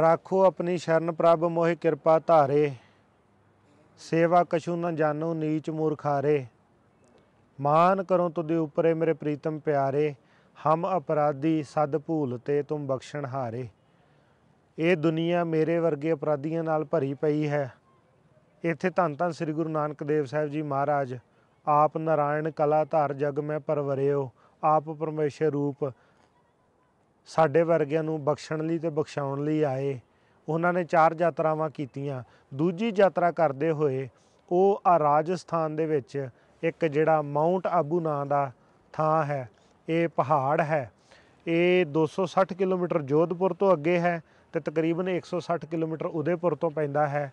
ਰਾਖੋ ਆਪਣੀ ਸ਼ਰਨ ਪ੍ਰਭ ਮੋਹਿ ਕਿਰਪਾ ਧਾਰੇ ਸੇਵਾ ਕਛੂ ਨ ਜਾਣੋ ਨੀਚ ਮੂਰਖਾਰੇ ਮਾਨ ਕਰੋ ਤੁਦੇ ਉਪਰੇ ਮੇਰੇ ਪ੍ਰੀਤਮ ਪਿਆਰੇ ਹਮ ਅਪਰਾਧੀ ਸਦ ਭੂਲ ਤੇ ਤੁਮ ਬਖਸ਼ਣ ਹਾਰੇ ਇਹ ਦੁਨੀਆ ਮੇਰੇ ਵਰਗੇ ਅਪਰਾਧੀਆਂ ਨਾਲ ਭਰੀ ਪਈ ਹੈ ਇੱਥੇ ਧੰਨ ਧੰਨ ਸ੍ਰੀ ਗੁਰੂ ਨਾਨਕ ਦੇਵ ਸਾਹਿਬ ਜੀ ਮਹਾਰਾਜ ਆਪ ਨਾਰਾਇਣ ਕਲਾ ਧਾਰ ਜਗ ਮੈਂ ਪਰਵਰਿਓ ਆਪ ਪਰਮੇਸ਼ਰ ਰੂਪ ਸਾਡੇ ਵਰਗਿਆਂ ਨੂੰ ਬਖਸ਼ਣ ਲਈ ਤੇ ਬਖਸ਼ਾਉਣ ਲਈ ਆਏ ਉਹਨਾਂ ਨੇ ਚਾਰ ਯਾਤਰਾਵਾਂ ਕੀਤੀਆਂ ਦੂਜੀ ਯਾਤਰਾ ਕਰਦੇ ਹੋਏ ਉਹ ਆ ਰਾਜਸਥਾਨ ਦੇ ਵਿੱਚ ਇੱਕ ਜਿਹੜਾ ਮਾਉਂਟ ਆਬੂ ਨਾਂ ਦਾ ਥਾਂ ਹੈ ਇਹ ਪਹਾੜ ਹੈ ਇਹ 260 ਕਿਲੋਮੀਟਰ ਜੋਧਪੁਰ ਤੋਂ ਅੱਗੇ ਹੈ ਤੇ ਤਕਰੀਬਨ 160 ਕਿਲੋਮੀਟਰ ਉਦੇਪੁਰ ਤੋਂ ਪੈਂਦਾ ਹੈ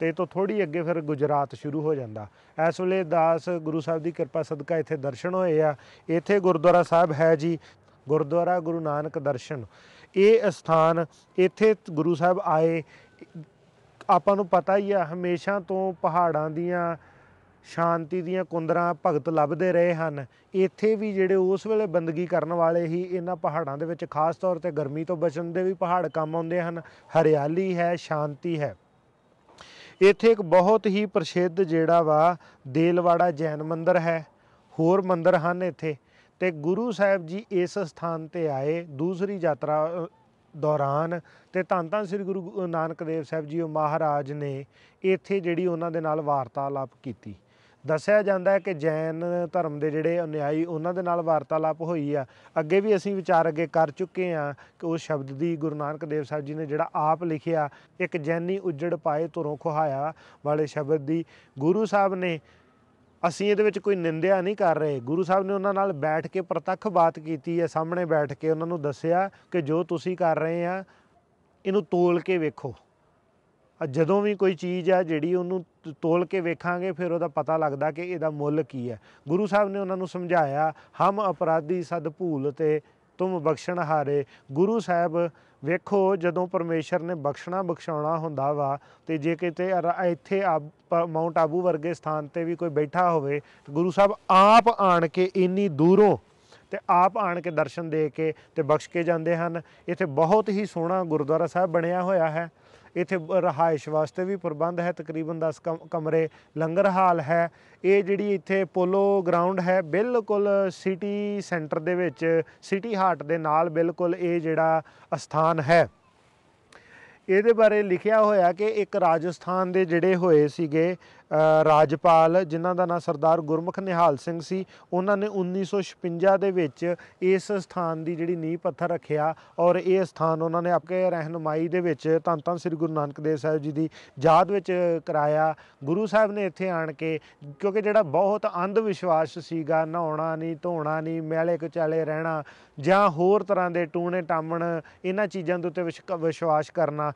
ਤੇ ਤੋਂ ਥੋੜੀ ਅੱਗੇ ਫਿਰ ਗੁਜਰਾਤ ਸ਼ੁਰੂ ਹੋ ਜਾਂਦਾ ਐਸ ਵੇਲੇ ਦਾਸ ਗੁਰੂ ਸਾਹਿਬ ਦੀ ਕਿਰਪਾ ਸਦਕਾ ਇੱਥੇ ਦਰਸ਼ਨ ਹੋਏ ਆ ਇੱਥੇ ਗੁਰਦੁਆਰਾ ਸਾਹਿਬ ਹੈ ਜੀ ਗੁਰਦੁਆਰਾ ਗੁਰੂ ਨਾਨਕ ਦਰਸ਼ਨ ਇਹ ਸਥਾਨ ਇੱਥੇ ਗੁਰੂ ਸਾਹਿਬ ਆਏ ਆਪਾਂ ਨੂੰ ਪਤਾ ਹੀ ਆ ਹਮੇਸ਼ਾ ਤੋਂ ਪਹਾੜਾਂ ਦੀਆਂ ਸ਼ਾਂਤੀ ਦੀਆਂ ਕੁੰਦਰਾਂ ਭਗਤ ਲੱਭਦੇ ਰਹੇ ਹਨ ਇੱਥੇ ਵੀ ਜਿਹੜੇ ਉਸ ਵੇਲੇ ਬੰਦਗੀ ਕਰਨ ਵਾਲੇ ਹੀ ਇਹਨਾਂ ਪਹਾੜਾਂ ਦੇ ਵਿੱਚ ਖਾਸ ਤੌਰ ਤੇ ਗਰਮੀ ਤੋਂ ਬਚਣ ਦੇ ਵੀ ਪਹਾੜ ਕੰਮ ਆਉਂਦੇ ਹਨ ਹਰਿਆਲੀ ਹੈ ਸ਼ਾਂਤੀ ਹੈ ਇੱਥੇ ਇੱਕ ਬਹੁਤ ਹੀ ਪ੍ਰਸਿੱਧ ਜਿਹੜਾ ਵਾ ਦੇਲਵਾੜਾ ਜੈਨ ਮੰਦਿਰ ਹੈ ਹੋਰ ਮੰਦਿਰ ਹਨ ਇੱਥੇ ਤੇ ਗੁਰੂ ਸਾਹਿਬ ਜੀ ਇਸ ਸਥਾਨ ਤੇ ਆਏ ਦੂਸਰੀ ਯਾਤਰਾ ਦੌਰਾਨ ਤੇ ਧੰਨ ਧੰਨ ਸ੍ਰੀ ਗੁਰੂ ਨਾਨਕ ਦੇਵ ਸਾਹਿਬ ਜੀ ਉਹ ਮਹਾਰਾਜ ਨੇ ਇੱਥੇ ਜਿਹੜੀ ਉਹਨਾਂ ਦੇ ਨਾਲ ਵਾਰਤਾਲਾਪ ਕੀਤੀ ਦੱਸਿਆ ਜਾਂਦਾ ਹੈ ਕਿ ਜੈਨ ਧਰਮ ਦੇ ਜਿਹੜੇ ਅਨਿਆਈ ਉਹਨਾਂ ਦੇ ਨਾਲ ਵਾਰਤਾਲਾਪ ਹੋਈ ਆ ਅੱਗੇ ਵੀ ਅਸੀਂ ਵਿਚਾਰ ਅੱਗੇ ਕਰ ਚੁੱਕੇ ਆ ਕਿ ਉਹ ਸ਼ਬਦ ਦੀ ਗੁਰੂ ਨਾਨਕ ਦੇਵ ਸਾਹਿਬ ਜੀ ਨੇ ਜਿਹੜਾ ਆਪ ਲਿਖਿਆ ਇੱਕ ਜੈਨੀ ਉਜੜ ਪਾਏ ਤੁਰੋਂ ਖੁਹਾਇਆ ਵਾਲੇ ਸ਼ਬਦ ਦੀ ਗੁਰੂ ਸਾਹਿਬ ਨੇ ਅਸੀਂ ਇਹਦੇ ਵਿੱਚ ਕੋਈ ਨਿੰਦਿਆ ਨਹੀਂ ਕਰ ਰਹੇ ਗੁਰੂ ਸਾਹਿਬ ਨੇ ਉਹਨਾਂ ਨਾਲ ਬੈਠ ਕੇ ਪ੍ਰਤੱਖ ਬਾਤ ਕੀਤੀ ਹੈ ਸਾਹਮਣੇ ਬੈਠ ਕੇ ਉਹਨਾਂ ਨੂੰ ਦੱਸਿਆ ਕਿ ਜੋ ਤੁਸੀਂ ਕਰ ਰਹੇ ਆ ਇਹਨੂੰ ਤੋਲ ਕੇ ਵੇਖੋ ਜਦੋਂ ਵੀ ਕੋਈ ਚੀਜ਼ ਆ ਜਿਹੜੀ ਉਹਨੂੰ ਤੋਲ ਕੇ ਵੇਖਾਂਗੇ ਫਿਰ ਉਹਦਾ ਪਤਾ ਲੱਗਦਾ ਕਿ ਇਹਦਾ ਮੁੱਲ ਕੀ ਹੈ ਗੁਰੂ ਸਾਹਿਬ ਨੇ ਉਹਨਾਂ ਨੂੰ ਸਮਝਾਇਆ ਹਮ ਅਪਰਾਧੀ ਸਦ ਭੂਲ ਤੇ ਤੁਮ ਬਖਸ਼ਣ ਹਾਰੇ ਗੁਰੂ ਸਾਹਿਬ ਵੇਖੋ ਜਦੋਂ ਪਰਮੇਸ਼ਰ ਨੇ ਬਖਸ਼ਣਾ ਬਖਸ਼ਾਉਣਾ ਹੁੰਦਾ ਵਾ ਤੇ ਜੇ ਕਿਤੇ ਇੱਥੇ ਆ ਮਾਉਂਟ ਆਬੂ ਵਰਗੇ ਸਥਾਨ ਤੇ ਵੀ ਕੋਈ ਬੈਠਾ ਹੋਵੇ ਤੇ ਗੁਰੂ ਸਾਹਿਬ ਆਪ ਆਣ ਕੇ ਇੰਨੀ ਦੂਰੋਂ ਤੇ ਆਪ ਆਣ ਕੇ ਦਰਸ਼ਨ ਦੇ ਕੇ ਤੇ ਬਖਸ਼ ਕੇ ਜਾਂਦੇ ਹਨ ਇੱਥੇ ਬਹੁਤ ਹੀ ਸੋਹਣਾ ਗੁਰਦੁਆਰਾ ਸਾਹਿਬ ਬਣਿਆ ਹੋਇਆ ਹੈ ਇੱਥੇ ਰਹਾਇਸ਼ ਵਾਸਤੇ ਵੀ ਪ੍ਰਬੰਧ ਹੈ ਤਕਰੀਬਨ 10 ਕਮਰੇ ਲੰਗਰ ਹਾਲ ਹੈ ਇਹ ਜਿਹੜੀ ਇੱਥੇ ਪੋਲੋ ਗਰਾਊਂਡ ਹੈ ਬਿਲਕੁਲ ਸਿਟੀ ਸੈਂਟਰ ਦੇ ਵਿੱਚ ਸਿਟੀ ਹਾਰਟ ਦੇ ਨਾਲ ਬਿਲਕੁਲ ਇਹ ਜਿਹੜਾ ਸਥਾਨ ਹੈ ਇਹਦੇ ਬਾਰੇ ਲਿਖਿਆ ਹੋਇਆ ਕਿ ਇੱਕ ਰਾਜਸਥਾਨ ਦੇ ਜਿਹੜੇ ਹੋਏ ਸੀਗੇ ਰਾਜਪਾਲ ਜਿਨ੍ਹਾਂ ਦਾ ਨਾਮ ਸਰਦਾਰ ਗੁਰਮੁਖ ਨਿਹਾਲ ਸਿੰਘ ਸੀ ਉਹਨਾਂ ਨੇ 1956 ਦੇ ਵਿੱਚ ਇਸ ਸਥਾਨ ਦੀ ਜਿਹੜੀ ਨੀਂਹ ਪੱਥਰ ਰੱਖਿਆ ਔਰ ਇਹ ਸਥਾਨ ਉਹਨਾਂ ਨੇ ਆਪਕੇ ਰਹਿਨਮਾਈ ਦੇ ਵਿੱਚ ਤਾਂ ਤਾਂ ਸ੍ਰੀ ਗੁਰੂ ਨਾਨਕ ਦੇਵ ਸਾਹਿਬ ਜੀ ਦੀ ਯਾਦ ਵਿੱਚ ਕਰਾਇਆ ਗੁਰੂ ਸਾਹਿਬ ਨੇ ਇੱਥੇ ਆਣ ਕੇ ਕਿਉਂਕਿ ਜਿਹੜਾ ਬਹੁਤ ਅੰਧ ਵਿਸ਼ਵਾਸ ਸੀਗਾ ਨਹਾਉਣਾ ਨਹੀਂ ਧੋਣਾ ਨਹੀਂ ਮੈਲੇ ਕਚਾਲੇ ਰਹਿਣਾ ਜਾਂ ਹੋਰ ਤਰ੍ਹਾਂ ਦੇ ਟੂਣੇ ਟਾਮਣ ਇਹਨਾਂ ਚੀਜ਼ਾਂ ਦੇ ਉੱਤੇ ਵਿਸ਼ਵਾਸ ਕਰਨਾ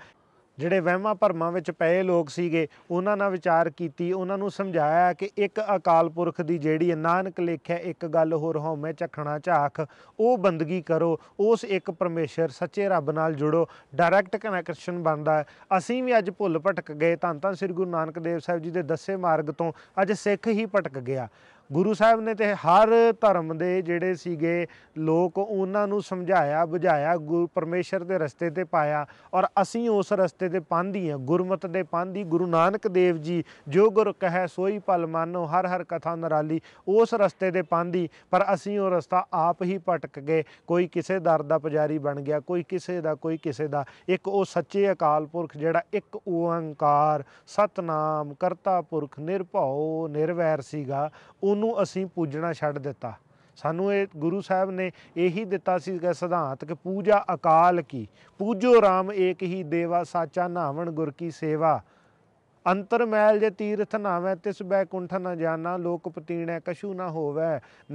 ਜਿਹੜੇ ਵਹਿਮਾਂ ਭਰਮਾਂ ਵਿੱਚ ਪਏ ਲੋਕ ਸੀਗੇ ਉਹਨਾਂ ਨਾਲ ਵਿਚਾਰ ਕੀਤੀ ਉਹਨਾਂ ਨੂੰ ਸਮਝਾਇਆ ਕਿ ਇੱਕ ਅਕਾਲ ਪੁਰਖ ਦੀ ਜਿਹੜੀ ਨਾਨਕ ਲੇਖਿਆ ਇੱਕ ਗੱਲ ਹੋਰ ਹਉਮੈ ਚਖਣਾ ਝਾਖ ਉਹ ਬੰਦਗੀ ਕਰੋ ਉਸ ਇੱਕ ਪਰਮੇਸ਼ਰ ਸੱਚੇ ਰੱਬ ਨਾਲ ਜੁੜੋ ਡਾਇਰੈਕਟ ਕਨੈਕਸ਼ਨ ਬਣਦਾ ਅਸੀਂ ਵੀ ਅੱਜ ਭੁੱਲ ਭਟਕ ਗਏ ਤਾਂ ਤਾਂ ਸ੍ਰੀ ਗੁਰੂ ਨਾਨਕ ਦੇਵ ਸਾਹਿਬ ਜੀ ਦੇ ਦੱਸੇ ਮਾਰਗ ਤੋਂ ਅੱਜ ਸਿੱਖ ਹੀ ਭਟਕ ਗਿਆ ਗੁਰੂ ਸਾਹਿਬ ਨੇ ਤੇ ਹਰ ਧਰਮ ਦੇ ਜਿਹੜੇ ਸੀਗੇ ਲੋਕ ਉਹਨਾਂ ਨੂੰ ਸਮਝਾਇਆ ਬੁਝਾਇਆ ਗੁਰ ਪਰਮੇਸ਼ਰ ਦੇ ਰਸਤੇ ਤੇ ਪਾਇਆ ਔਰ ਅਸੀਂ ਉਸ ਰਸਤੇ ਤੇ ਪਾਂਦੀ ਆ ਗੁਰਮਤ ਦੇ ਪਾਂਦੀ ਗੁਰੂ ਨਾਨਕ ਦੇਵ ਜੀ ਜੋ ਗੁਰ ਕਹੈ ਸੋਈ ਪਲ ਮਾਨੋ ਹਰ ਹਰ ਕਥਾ ਨਰਾਲੀ ਉਸ ਰਸਤੇ ਤੇ ਪਾਂਦੀ ਪਰ ਅਸੀਂ ਉਹ ਰਸਤਾ ਆਪ ਹੀ ਪਟਕ ਗਏ ਕੋਈ ਕਿਸੇ ਦਰ ਦਾ ਪੁਜਾਰੀ ਬਣ ਗਿਆ ਕੋਈ ਕਿਸੇ ਦਾ ਕੋਈ ਕਿਸੇ ਦਾ ਇੱਕ ਉਹ ਸੱਚੇ ਅਕਾਲ ਪੁਰਖ ਜਿਹੜਾ ਇੱਕ ਓੰਕਾਰ ਸਤਨਾਮ ਕਰਤਾ ਪੁਰਖ ਨਿਰਭਉ ਨਿਰਵੈਰ ਸੀਗਾ ਉਹ ਉਹਨੂੰ ਅਸੀਂ ਪੂਜਣਾ ਛੱਡ ਦਿੱਤਾ ਸਾਨੂੰ ਇਹ ਗੁਰੂ ਸਾਹਿਬ ਨੇ ਇਹੀ ਦਿੱਤਾ ਸੀ ਕਿ ਸਿਧਾਂਤ ਕਿ ਪੂਜਾ ਅਕਾਲ ਕੀ ਪੂਜੋ RAM ਏਕ ਹੀ ਦੇਵਾ ਸਾਚਾ ਨਾਵਣ ਗੁਰ ਕੀ ਸੇਵਾ ਅੰਤਰ ਮੈਲ ਜੇ ਤੀਰਥ ਨਾਵੇਂ ਤਿਸ ਬੈਕੁੰਠ ਨਾ ਜਾਣਾ ਲੋਕ ਪਤੀਣੈ ਕਸ਼ੂ ਨਾ ਹੋਵੇ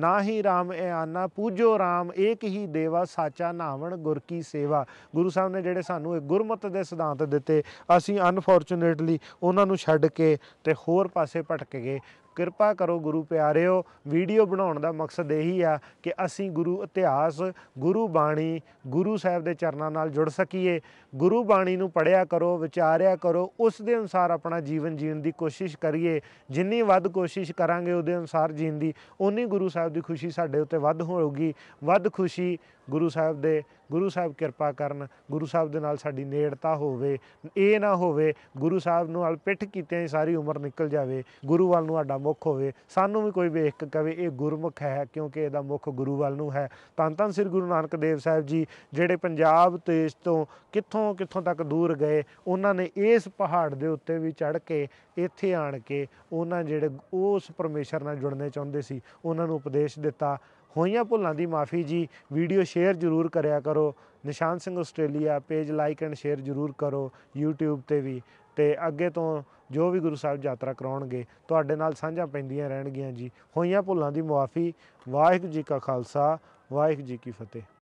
ਨਾ ਹੀ ਐ ਆਨਾ ਪੂਜੋ RAM ਏਕ ਹੀ ਦੇਵਾ ਸਾਚਾ ਨਾਵਣ ਗੁਰ ਕੀ ਸੇਵਾ ਗੁਰੂ ਸਾਹਿਬ ਨੇ ਜਿਹੜੇ ਸਾਨੂੰ ਇਹ ਗੁਰਮਤ ਦੇ ਸਿਧਾਂਤ ਦਿੱਤੇ ਅਸੀਂ ਅਨਫੋਰਚੂਨੇਟਲੀ ਉਹਨਾਂ ਨੂੰ ਛੱਡ ਕੇ ਤੇ ਹੋਰ ਪਾਸੇ ਭਟਕ ਗਏ ਕਿਰਪਾ ਕਰੋ ਗੁਰੂ ਪਿਆਰਿਓ ਵੀਡੀਓ ਬਣਾਉਣ ਦਾ ਮਕਸਦ ਇਹੀ ਆ ਕਿ ਅਸੀਂ ਗੁਰੂ ਇਤਿਹਾਸ ਗੁਰੂ ਬਾਣੀ ਗੁਰੂ ਸਾਹਿਬ ਦੇ ਚਰਨਾਂ ਨਾਲ ਜੁੜ ਸਕੀਏ ਗੁਰੂ ਬਾਣੀ ਨੂੰ ਪੜਿਆ ਕਰੋ ਵਿਚਾਰਿਆ ਕਰੋ ਉਸ ਦੇ ਅਨੁਸਾਰ ਆਪਣਾ ਜੀਵਨ ਜੀਣ ਦੀ ਕੋਸ਼ਿਸ਼ ਕਰੀਏ ਜਿੰਨੀ ਵੱਧ ਕੋਸ਼ਿਸ਼ ਕਰਾਂਗੇ ਉਹਦੇ ਅਨੁਸਾਰ ਜੀਣ ਦੀ ਉਨੀ ਗੁਰੂ ਸਾਹਿਬ ਦੀ ਖੁਸ਼ੀ ਸਾਡੇ ਉੱਤੇ ਵੱਧ ਹੋਊਗੀ ਵੱਧ ਖੁਸ਼ੀ ਗੁਰੂ ਸਾਹਿਬ ਦੇ ਗੁਰੂ ਸਾਹਿਬ ਕਿਰਪਾ ਕਰਨ ਗੁਰੂ ਸਾਹਿਬ ਦੇ ਨਾਲ ਸਾਡੀ ਨੇੜਤਾ ਹੋਵੇ ਇਹ ਨਾ ਹੋਵੇ ਗੁਰੂ ਸਾਹਿਬ ਨੂੰ ਅਲਪਿੱਠ ਕੀਤੇ ਸਾਰੀ ਉਮਰ ਨਿਕਲ ਜਾਵੇ ਗੁਰੂ ਵੱਲ ਨੂੰ ਸਾਡਾ ਮੁਖ ਹੋਵੇ ਸਾਨੂੰ ਵੀ ਕੋਈ ਵੇਖ ਕੇ ਕਵੇ ਇਹ ਗੁਰਮੁਖ ਹੈ ਕਿਉਂਕਿ ਇਹਦਾ ਮੁਖ ਗੁਰੂ ਵੱਲ ਨੂੰ ਹੈ ਤਾਂ ਤਾਂ ਸ੍ਰੀ ਗੁਰੂ ਨਾਨਕ ਦੇਵ ਸਾਹਿਬ ਜੀ ਜਿਹੜੇ ਪੰਜਾਬ ਤੇਜ ਤੋਂ ਕਿੱਥੋਂ ਕਿੱਥੋਂ ਤੱਕ ਦੂਰ ਗਏ ਉਹਨਾਂ ਨੇ ਇਸ ਪਹਾੜ ਦੇ ਉੱਤੇ ਵੀ ਚੜ ਕੇ ਇੱਥੇ ਆਣ ਕੇ ਉਹਨਾਂ ਜਿਹੜੇ ਉਸ ਪਰਮੇਸ਼ਰ ਨਾਲ ਜੁੜਨੇ ਚਾਹੁੰਦੇ ਸੀ ਉਹਨਾਂ ਨੂੰ ਉਪਦੇਸ਼ ਦਿੱਤਾ ਹੋਈਆਂ ਭੁੱਲਾਂ ਦੀ ਮਾਫੀ ਜੀ ਵੀਡੀਓ ਸ਼ੇਅਰ ਜ਼ਰੂਰ ਕਰਿਆ ਕਰੋ Nishan Singh Australia page like and share ਜ਼ਰੂਰ ਕਰੋ YouTube ਤੇ ਵੀ ਤੇ ਅੱਗੇ ਤੋਂ ਜੋ ਵੀ ਗੁਰੂ ਸਾਹਿਬ ਯਾਤਰਾ ਕਰਾਉਣਗੇ ਤੁਹਾਡੇ ਨਾਲ ਸਾਂਝਾ ਪੈਂਦੀਆਂ ਰਹਿਣਗੀਆਂ ਜੀ ਹੋਈਆਂ ਭੁੱਲਾਂ ਦੀ ਮੁਆਫੀ ਵਾਹਿਗੁਰੂ ਜੀ ਕਾ ਖਾਲਸਾ ਵਾਹਿਗੁਰੂ ਜੀ ਕੀ ਫਤਿਹ